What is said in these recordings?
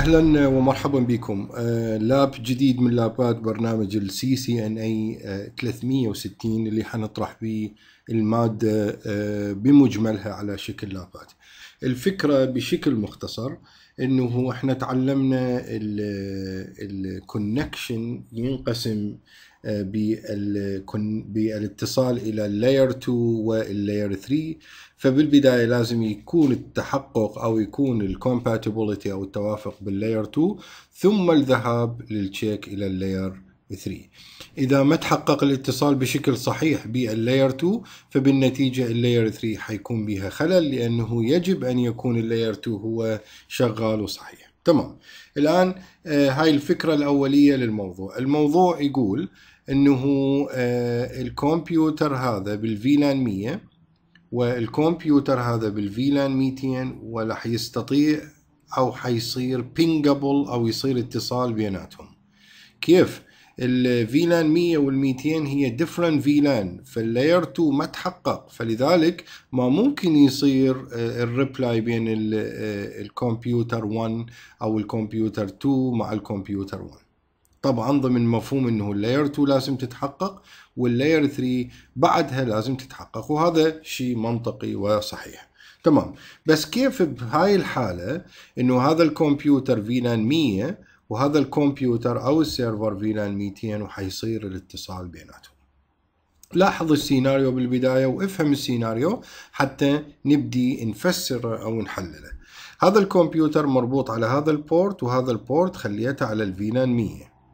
اهلا ومرحبا بكم آه، لاب جديد من لابات برنامج السي سي ان اي 360 اللي حنطرح به الماده آه، بمجملها على شكل لابات الفكره بشكل مختصر انه احنا تعلمنا الكونكشن ينقسم بالاتصال الى اللاير 2 واللاير 3 فبالبدايه لازم يكون التحقق او يكون الكومباتيبلتي او التوافق باللاير 2 ثم الذهاب للتشيك الى اللاير 3 اذا ما تحقق الاتصال بشكل صحيح باللاير 2 فبالنتيجه اللاير 3 حيكون بها خلل لانه يجب ان يكون اللاير 2 هو شغال وصحيح تمام الآن آه، هاي الفكرة الأولية للموضوع الموضوع يقول أنه آه، الكمبيوتر هذا بالفيلان 100 والكمبيوتر هذا بالفيلان 200 وراح يستطيع أو حيصير بينجابل أو يصير اتصال بيناتهم كيف؟ الفيلان 100 وال200 هي different فيلان فاللاير 2 ما تحقق فلذلك ما ممكن يصير آه، الريبلاي بين آه، الكمبيوتر 1 او الكمبيوتر 2 مع الكمبيوتر 1 طبعا ضمن مفهوم انه اللاير 2 لازم تتحقق واللاير 3 بعدها لازم تتحقق وهذا شيء منطقي وصحيح تمام بس كيف بهاي الحاله انه هذا الكمبيوتر فيلان 100 وهذا الكمبيوتر أو السيرفر في لان 200 وحيصير الاتصال بيناتهم لاحظ السيناريو بالبداية وافهم السيناريو حتى نبدي نفسره أو نحلله هذا الكمبيوتر مربوط على هذا البورت وهذا البورت خليته على الفيلان 100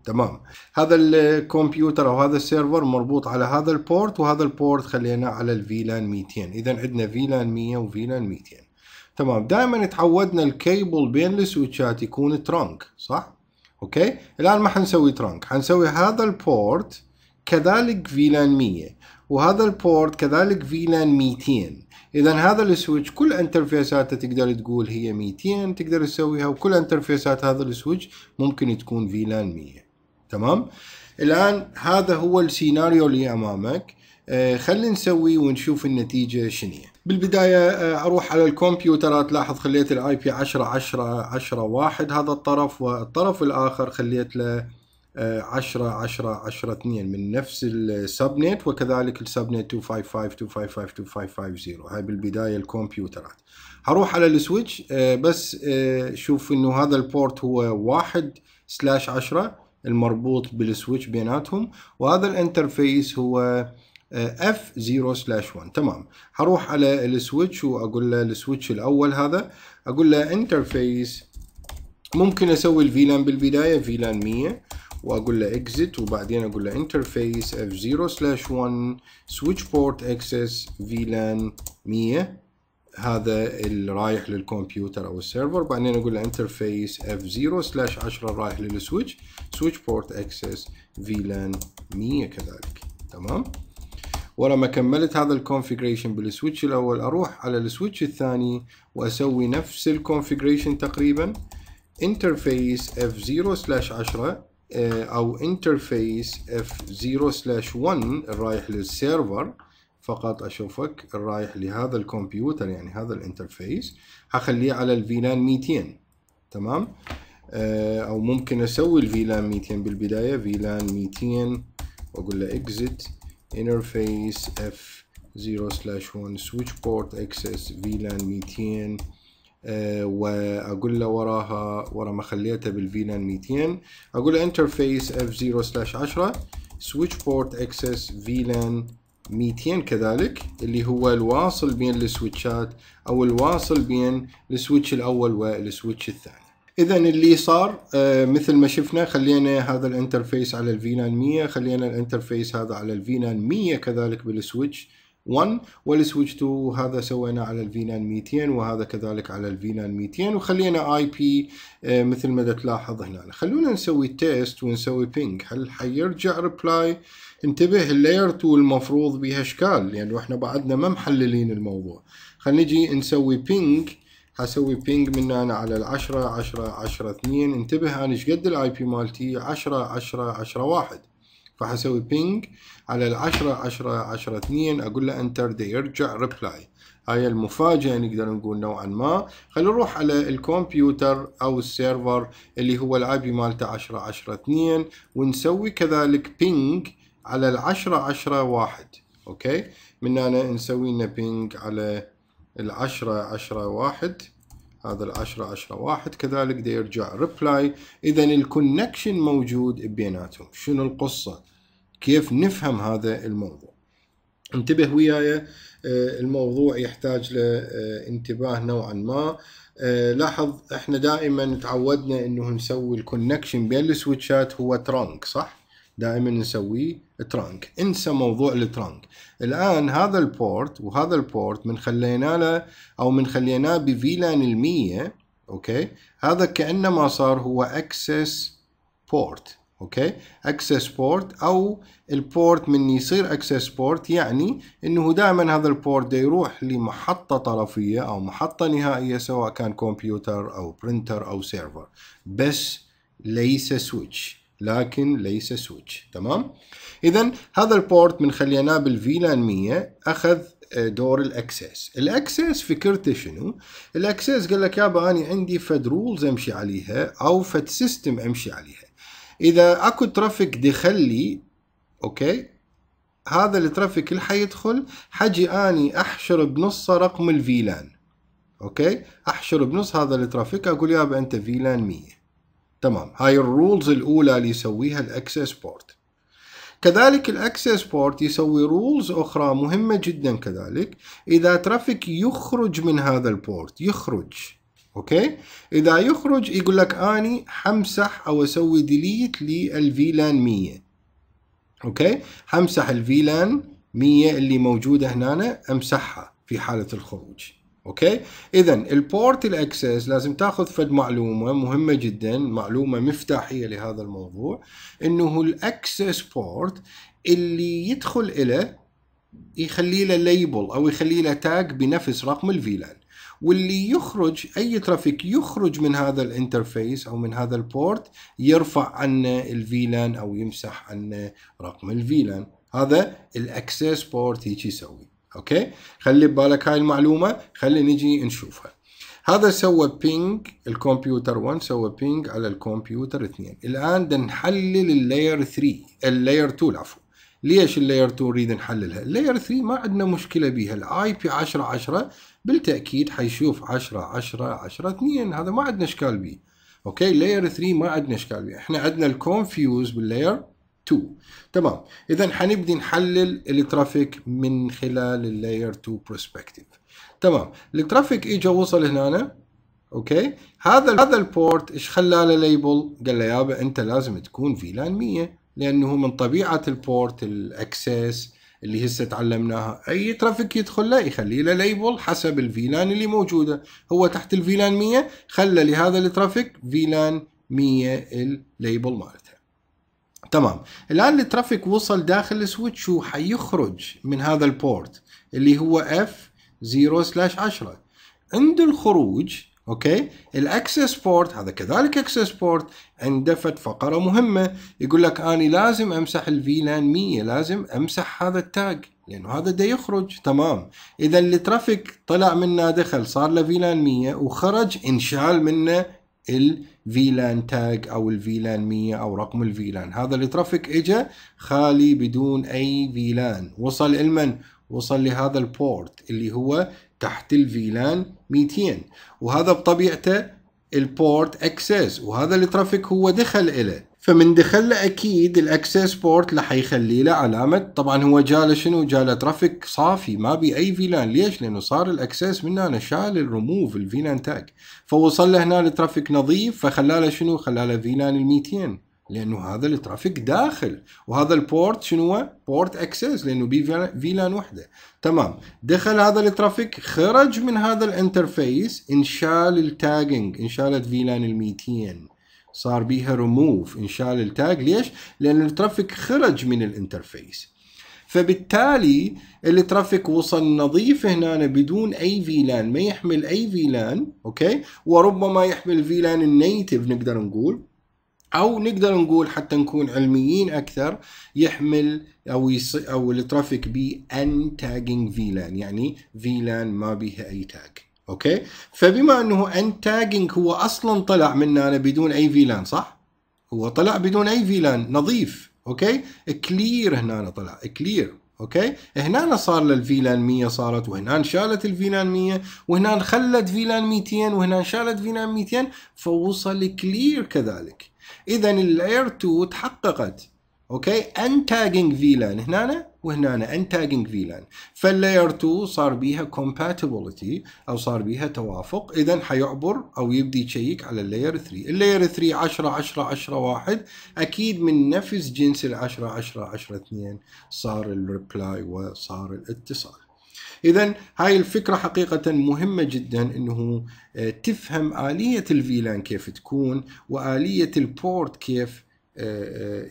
تمام هذا الكمبيوتر او هذا السيرفر مربوط على هذا البورت وهذا البورت خليناه على الفيلان 200 اذا عندنا فيلان 100 وفيلان 200 تمام دائما تعودنا الكيبل بين السويتشات يكون ترانك صح اوكي الان ما حنسوي ترانك حنسوي هذا البورت كذلك فيلان 100 وهذا البورت كذلك فيلان 200 اذا هذا السويتش كل انترفيساته تقدر تقول هي 200 تقدر تسويها وكل انترفيسات هذا السويتش ممكن تكون فيلان 100 تمام الان هذا هو السيناريو اللي امامك آه، خلينا نسوي ونشوف النتيجه شنو بالبدايه آه، اروح على الكمبيوتر تلاحظ خليت الاي بي 10 10 10 1 هذا الطرف والطرف الاخر خليت له 10 10 10 2 من نفس السب نت وكذلك السب نت 255 255 2550 هاي بالبدايه الكمبيوترات هروح على السويتش آه، بس آه، شوف انه هذا البورت هو 1 سلاش 10 المربوط بالسويتش بيناتهم وهذا الانترفيس هو اف 0 سلاش 1 تمام هروح على السويتش واقول له السويتش الاول هذا اقول له انترفيس ممكن اسوي الفيلان بالبدايه فيلان 100 واقول له اكزت وبعدين اقول له انترفيس اف 0 سلاش 1 سويتش بورت اكسس فيلان 100 هذا اللي رايح للكمبيوتر او السيرفر بعدين اقول له انترفيس اف 0 سلاش 10 رايح للسويتش سويتش بورت اكسس فيلان 100 كذلك تمام ورا ما كملت هذا الكونفيجريشن بالسويتش الاول اروح على السويتش الثاني واسوي نفس الكونفيجريشن تقريبا انترفيس اف 0 سلاش 10 او انترفيس اف 0 سلاش 1 الرايح للسيرفر فقط اشوفك الرايح لهذا الكمبيوتر يعني هذا الانترفيس هخليه على الفيلان 200 تمام آه، او ممكن اسوي الفيلان 200 بالبدايه فيلان 200 واقول له اكزت interface F0 slash 1 switch port access VLAN 200 أه واقول له وراها ورا ما خليتها بالفيلان 200 اقول له انترفيس F0 slash 10 switch port access VLAN 200 كذلك اللي هو الواصل بين السويتشات او الواصل بين السويتش الاول والسويتش الثاني اذا اللي صار آه، مثل ما شفنا خلينا هذا الانترفيس على الفينان 100 خلينا الانترفيس هذا على الفينان 100 كذلك بالسويتش 1 والسويتش 2 هذا سوينا على الفينان 200 وهذا كذلك على الفينان 200 وخلينا اي آه، بي مثل ما تلاحظ هنا خلونا نسوي تيست ونسوي بينج هل حيرجع ريبلاي انتبه اللاير 2 المفروض بها اشكال لانه يعني احنا بعدنا ما محللين الموضوع خلينا نجي نسوي بينج حسوي بينج من هنا على العشرة عشرة عشرة اثنين انتبه انا شقد الاي بي مالتي عشرة عشرة عشرة واحد فحسوي بينج على العشرة عشرة عشرة اثنين اقول له انتر دي يرجع ريبلاي هاي المفاجأة يعني نقدر نقول نوعا ما خلينا نروح على الكمبيوتر او السيرفر اللي هو الاي بي مالته عشرة عشرة اثنين ونسوي كذلك بينج على العشرة عشرة واحد اوكي من هنا نسوي لنا بينج على العشرة عشرة واحد هذا العشرة عشرة واحد كذلك دي يرجع ريبلاي إذا الكونكشن موجود بيناتهم شنو القصة كيف نفهم هذا الموضوع انتبه وياي آه، الموضوع يحتاج لانتباه آه، نوعا ما آه، لاحظ احنا دائما تعودنا انه نسوي الكونكشن بين السويتشات هو ترانك صح دائما نسويه ترانك انسى موضوع الترانك الان هذا البورت وهذا البورت من خلينا له او من خليناه بفيلان المية اوكي هذا كانما صار هو اكسس بورت اوكي اكسس بورت او البورت من يصير اكسس بورت يعني انه دائما هذا البورت يروح لمحطه طرفيه او محطه نهائيه سواء كان كمبيوتر او برينتر او سيرفر بس ليس سويتش لكن ليس سويتش تمام اذا هذا البورت من خليناه بالفيلان 100 اخذ آه، دور الاكسس الاكسس فكرته شنو الاكسس قال لك يابا اني عندي فد رولز امشي عليها او فد سيستم امشي عليها اذا اكو ترافيك دخل لي اوكي هذا الترافيك اللي حيدخل حجي اني احشر بنصه رقم الفيلان اوكي احشر بنص هذا الترافيك اقول يابا انت فيلان 100 تمام هاي الرولز الأولى اللي يسويها الأكسس بورت كذلك الاكسس بورت يسوي رولز اخرى مهمه جدا كذلك اذا ترافيك يخرج من هذا البورت يخرج اوكي اذا يخرج يقول لك اني حمسح او اسوي ديليت للفيلان 100 اوكي حمسح الفيلان 100 اللي موجوده هنا امسحها في حاله الخروج اوكي اذا البورت الاكسس لازم تاخذ فد معلومه مهمه جدا معلومه مفتاحيه لهذا الموضوع انه الاكسس بورت اللي يدخل له يخلي له ليبل او يخلي له تاج بنفس رقم الفيلان واللي يخرج اي ترافيك يخرج من هذا الانترفيس او من هذا البورت يرفع عنه الفيلان او يمسح عنه رقم الفيلان هذا الاكسس بورت هيك يسوي اوكي خلي ببالك هاي المعلومه خلي نجي نشوفها هذا سوى بينج الكمبيوتر 1 سوى بينج على الكمبيوتر 2 الان بدنا نحلل اللاير 3 اللاير 2 العفو ليش اللاير 2 نريد نحللها اللاير 3 ما عندنا مشكله بيها الاي بي 10 10 بالتاكيد حيشوف 10 10 10 2 هذا ما عندنا اشكال بيه اوكي لاير 3 ما عندنا اشكال بيه احنا عندنا الكونفيوز باللاير 2 تمام اذا حنبدي نحلل الترافيك من خلال اللاير 2 بروسبكتيف تمام الترافيك اجى وصل هنا اوكي هذا هذا البورت ايش خلى له ليبل قال له يابا انت لازم تكون فيلان 100 لانه من طبيعه البورت الاكسس اللي هسه تعلمناها اي ترافيك يدخل له يخلي له ليبل حسب الفيلان اللي موجوده هو تحت الفيلان 100 خلى لهذا الترافيك فيلان 100 الليبل مالته تمام الآن الترافيك وصل داخل السويتش وحيخرج من هذا البورت اللي هو F0 سلاش 10 عند الخروج اوكي الاكسس بورت هذا كذلك اكسس بورت عنده فقره مهمه يقول لك اني لازم امسح لان 100 لازم امسح هذا التاج لانه هذا دا يخرج تمام اذا الترافيك طلع منه دخل صار له لان 100 وخرج انشال منه الفيلان تاج او الفيلان 100 او رقم الفيلان هذا الترافيك اجى خالي بدون اي فيلان وصل لمن وصل لهذا البورت اللي هو تحت الفيلان 200 وهذا بطبيعته البورت اكسس وهذا الترافيك هو دخل اليه فمن دخل له اكيد الاكسس بورت اللي حيخلي له علامه طبعا هو جاله شنو جاله ترافيك صافي ما بي اي فيلان ليش لانه صار الاكسس من هنا شال الريموف الفيلان تاج فوصل له هنا الترافيك نظيف فخلاله شنو خلاله فيلان ال 200 لانه هذا الترافيك داخل وهذا البورت شنو هو؟ بورت اكسس لانه بي فيلان وحده تمام دخل هذا الترافيك خرج من هذا الانترفيس انشال التاجنج انشالت فيلان ال 200 صار بيها ريموف انشال التاج ليش؟ لأن الترافيك خرج من الانترفيس فبالتالي الترافيك وصل نظيف هنا بدون اي فيلان ما يحمل اي فيلان اوكي وربما يحمل فيلان النيتف نقدر نقول او نقدر نقول حتى نكون علميين اكثر يحمل او يص... او الترافيك بي ان تاجنج فيلان يعني فيلان ما بيها اي تاج اوكي فبما انه ان تاجنج هو اصلا طلع انا بدون اي فيلان صح هو طلع بدون اي فيلان نظيف اوكي كلير هنا طلع كلير اوكي هنا صار للفيلان 100 صارت وهنا شالت الفيلان 100 وهنا خلت فيلان 200 وهنا شالت فيلان 200 فوصل كلير كذلك اذا الاير 2 تحققت اوكي انتاجنج فيلان هنا وهنا انتاجنج فيلان فاللاير 2 صار بيها كومباتيبلتي او صار بيها توافق اذا حيعبر او يبدي يشيك على اللاير 3 اللاير 3 10 10 10 1 اكيد من نفس جنس ال 10 10 10 2 صار الريبلاي وصار الاتصال اذا هاي الفكره حقيقه مهمه جدا انه آه، تفهم اليه الفيلان كيف تكون واليه البورت كيف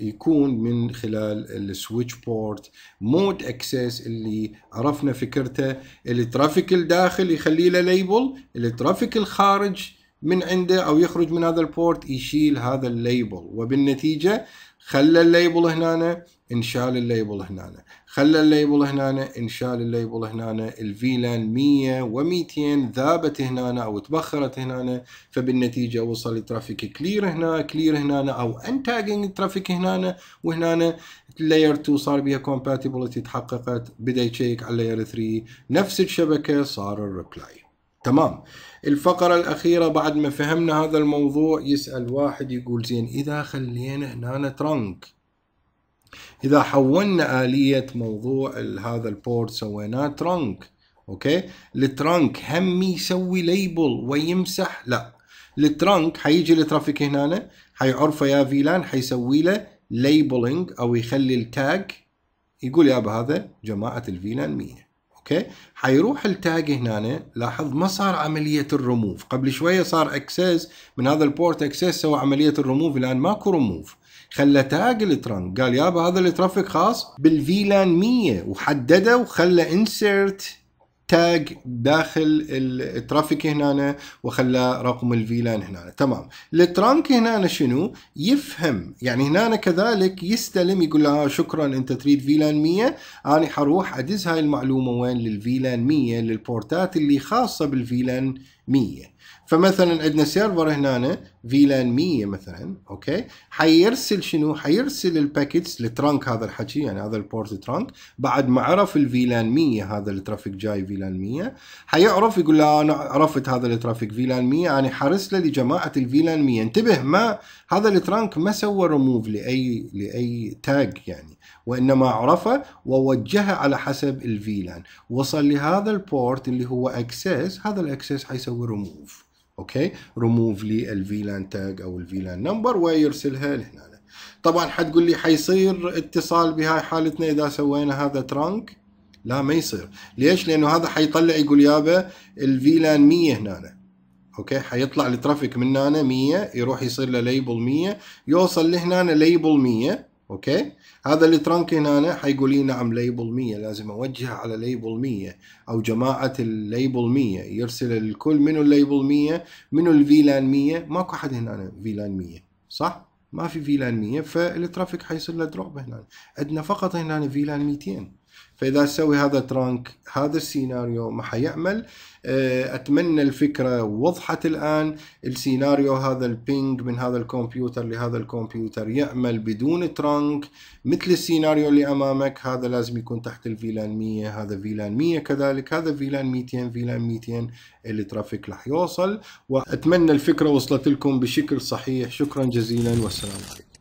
يكون من خلال السويتش بورت مود اكسس اللي عرفنا فكرته الترافيك الداخل يخلي له ليبل الترافيك الخارج من عنده او يخرج من هذا البورت يشيل هذا الليبل وبالنتيجه خلى الليبل هنا انشال الليبل هنا خلى الليبل هنا انشال الليبل هنا الفيلان 100 و200 ذابت هنا او تبخرت هنا فبالنتيجه وصل ترافيك كلير هنا كلير هنا او انتاجنج ترافيك هنا وهنا لاير 2 صار بها كومباتيبلتي تحققت بدا يشيك على لاير 3 نفس الشبكه صار الريبلاي تمام الفقرة الأخيرة بعد ما فهمنا هذا الموضوع يسأل واحد يقول زين إذا خلينا هنا ترنك إذا حولنا آلية موضوع هذا البورت سويناه ترنك أوكي الترنك هم يسوي ليبل ويمسح لا الترنك حيجي الترافيك هنا حيعرفه يا فيلان حيسوي له ليبلينج أو يخلي التاج يقول يابا هذا جماعة الفيلان مين اوكي حيروح التاج هنا لاحظ ما صار عمليه الرموف قبل شويه صار اكسس من هذا البورت اكسس سوى عمليه الرموف الان ماكو رموف خلى تاج الترنك قال يابا هذا الترافيك خاص بالفيلان 100 وحدده وخلى انسرت تاج داخل الترافيك هنا وخلى رقم الفيلان هنا تمام الترانك هنا شنو يفهم يعني هنا كذلك يستلم يقول لها آه، شكرا انت تريد فيلان 100 انا حروح ادز هاي المعلومه وين للفيلان 100 للبورتات اللي خاصه بالفيلان 100 فمثلا عندنا سيرفر هنا فيلان 100 مثلا اوكي حيرسل شنو حيرسل الباكيتس للترانك هذا الحكي يعني هذا البورت ترانك بعد ما عرف الفيلان 100 هذا الترافيك جاي فيلان 100 حيعرف يقول له انا عرفت هذا الترافيك فيلان 100 انا يعني حرس له لجماعه الفيلان 100 انتبه ما هذا الترانك ما سوى ريموف لاي لاي تاج يعني وانما عرفه ووجهه على حسب الفيلان وصل لهذا البورت اللي هو اكسس هذا الاكسس حيسوي ريموف اوكي ريموف لي الفيلان تاج او الفيلان نمبر ويرسلها لهنا طبعا حتقول لي حيصير اتصال بهاي حالتنا اذا سوينا هذا ترانك لا ما يصير ليش لانه هذا حيطلع يقول يابا الفيلان 100 هنا اوكي حيطلع الترافيك من هنا 100 يروح يصير له ليبل 100 يوصل لهنا ليبل 100 اوكي هذا الترنك هنا حيقول لي نعم ليبل 100 لازم اوجهه على ليبل 100 او جماعه الليبل 100 يرسل الكل منو الليبل 100 منو الفيلان 100 ماكو احد هنا فيلان 100 صح ما في فيلان 100 فالترافيك حيصير له دروب هنا عندنا فقط هنا فيلان 200 فاذا اسوي هذا ترانك هذا السيناريو ما حيعمل آه، اتمنى الفكره وضحت الان السيناريو هذا البينج من هذا الكمبيوتر لهذا الكمبيوتر يعمل بدون ترانك مثل السيناريو اللي امامك هذا لازم يكون تحت الفيلان 100 هذا فيلان 100 كذلك هذا فيلان 200 فيلان 200 الترافيك راح يوصل واتمنى الفكره وصلت لكم بشكل صحيح شكرا جزيلا والسلام عليكم